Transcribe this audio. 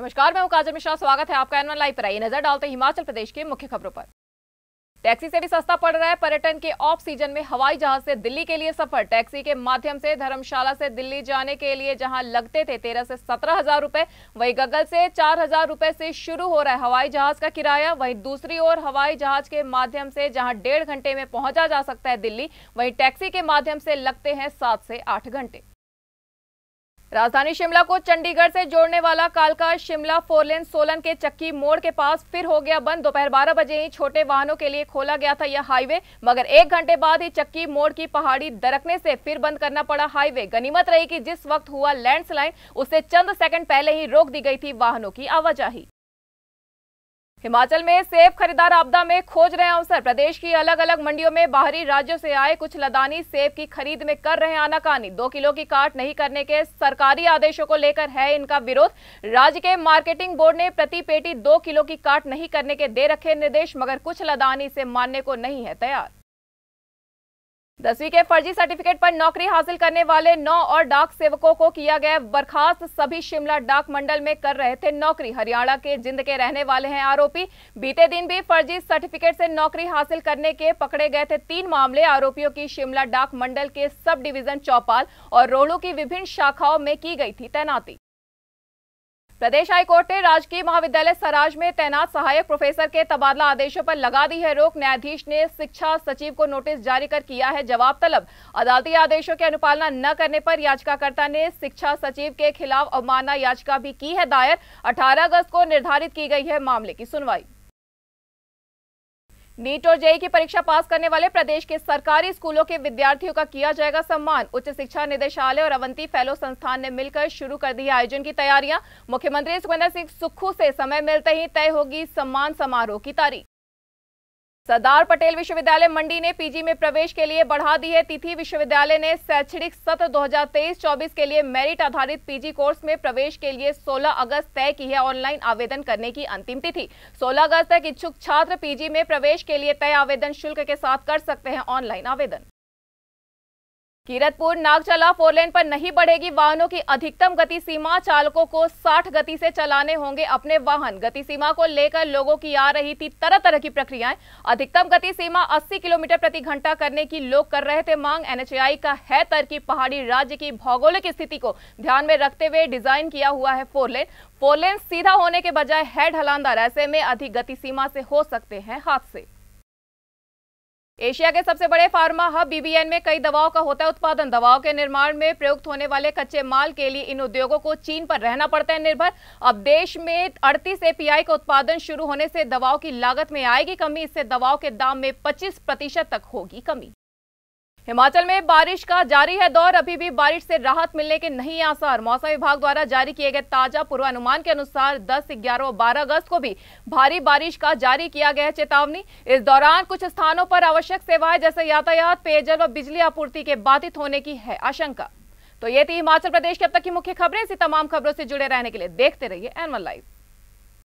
नमस्कार मैं काजल मिश्रा स्वागत है आपका एनवन लाइव पर आइए नजर डालते हैं हिमाचल प्रदेश के मुख्य खबरों पर टैक्सी से भी सस्ता पड़ रहा है पर्यटन के ऑफ सीजन में हवाई जहाज से दिल्ली के लिए सफर टैक्सी के माध्यम से धर्मशाला से दिल्ली जाने के लिए जहां लगते थे तेरह से सत्रह हजार रुपए वही गगल से चार हजार रुपए से शुरू हो रहा है हवाई जहाज का किराया वहीं दूसरी ओर हवाई जहाज के माध्यम से जहां डेढ़ घंटे में पहुंचा जा सकता है दिल्ली वही टैक्सी के माध्यम से लगते हैं सात से आठ घंटे राजधानी शिमला को चंडीगढ़ से जोड़ने वाला कालका शिमला फोरलेन सोलन के चक्की मोड़ के पास फिर हो गया बंद दोपहर बारह बजे ही छोटे वाहनों के लिए खोला गया था यह हाईवे मगर एक घंटे बाद ही चक्की मोड़ की पहाड़ी दरकने से फिर बंद करना पड़ा हाईवे गनीमत रही कि जिस वक्त हुआ लैंडस्लाइड उससे चंद सेकंड पहले ही रोक दी गई थी वाहनों की आवाजाही हिमाचल में सेब खरीदार आपदा में खोज रहे अवसर प्रदेश की अलग अलग मंडियों में बाहरी राज्यों से आए कुछ लदानी सेब की खरीद में कर रहे आनाकानी दो किलो की काट नहीं करने के सरकारी आदेशों को लेकर है इनका विरोध राज्य के मार्केटिंग बोर्ड ने प्रति पेटी दो किलो की काट नहीं करने के दे रखे निर्देश मगर कुछ लदानी से मानने को नहीं है तैयार दसवीं के फर्जी सर्टिफिकेट पर नौकरी हासिल करने वाले नौ और डाक सेवकों को किया गया बर्खास्त सभी शिमला डाक मंडल में कर रहे थे नौकरी हरियाणा के जिंद के रहने वाले हैं आरोपी बीते दिन भी फर्जी सर्टिफिकेट से नौकरी हासिल करने के पकड़े गए थे तीन मामले आरोपियों की शिमला डाक मंडल के सब डिवीजन चौपाल और रोहड़ू की विभिन्न शाखाओं में की गई थी तैनाती प्रदेश हाईकोर्ट ने राजकीय महाविद्यालय सराज में तैनात सहायक प्रोफेसर के तबादला आदेशों पर लगा दी है रोक न्यायाधीश ने शिक्षा सचिव को नोटिस जारी कर किया है जवाब तलब अदालती आदेशों की अनुपालना न करने पर याचिकाकर्ता ने शिक्षा सचिव के खिलाफ अवमानना याचिका भी की है दायर 18 अगस्त को निर्धारित की गई है मामले की सुनवाई नीट और जेई की परीक्षा पास करने वाले प्रदेश के सरकारी स्कूलों के विद्यार्थियों का किया जाएगा सम्मान उच्च शिक्षा निदेशालय और अवंती फेलो संस्थान ने मिलकर शुरू कर दी आयोजन की तैयारियां मुख्यमंत्री सुखविंदर सिंह सुक्खू से समय मिलते ही तय होगी सम्मान समारोह की तारीख सरदार पटेल विश्वविद्यालय मंडी ने पीजी में प्रवेश के लिए बढ़ा दी है तिथि विश्वविद्यालय ने शैक्षणिक सत्र 2023-24 के लिए मेरिट आधारित पीजी कोर्स में प्रवेश के लिए 16 अगस्त तय की है ऑनलाइन आवेदन करने की अंतिम तिथि 16 अगस्त तक इच्छुक छात्र पीजी में प्रवेश के लिए तय आवेदन शुल्क के साथ कर सकते हैं ऑनलाइन आवेदन कीरतपुर नागचला फोरलेन पर नहीं बढ़ेगी वाहनों की अधिकतम गति सीमा चालकों को 60 गति से चलाने होंगे अपने वाहन गति सीमा को लेकर लोगों की आ रही थी तरह तरह की प्रक्रियाएं अधिकतम गति सीमा 80 किलोमीटर प्रति घंटा करने की लोग कर रहे थे मांग एनएचआई का है की पहाड़ी राज्य की भौगोलिक स्थिति को ध्यान में रखते हुए डिजाइन किया हुआ है फोरलेन फोरलेन सीधा होने के बजाय है ढलानदार ऐसे में अधिक गति सीमा से हो सकते हैं हादसे एशिया के सबसे बड़े फार्मा हब बीबीएन में कई दवाओं का होता है उत्पादन दवाओं के निर्माण में प्रयुक्त होने वाले कच्चे माल के लिए इन उद्योगों को चीन पर रहना पड़ता है निर्भर अब देश में 38 एपीआई का उत्पादन शुरू होने से दवाओं की लागत में आएगी कमी इससे दवाओं के दाम में 25 प्रतिशत तक होगी कमी हिमाचल में बारिश का जारी है दौर अभी भी बारिश से राहत मिलने के नहीं आसार मौसम विभाग द्वारा जारी किए गए ताजा पूर्वानुमान के अनुसार 10, 11 और 12 अगस्त को भी भारी बारिश का जारी किया गया है चेतावनी इस दौरान कुछ स्थानों पर आवश्यक सेवाएं जैसे यातायात पेयजल और बिजली आपूर्ति के बाधित होने की है आशंका तो ये थी हिमाचल प्रदेश की अब तक की मुख्य खबरें इसी तमाम खबरों से जुड़े रहने के लिए देखते रहिए एनवन लाइव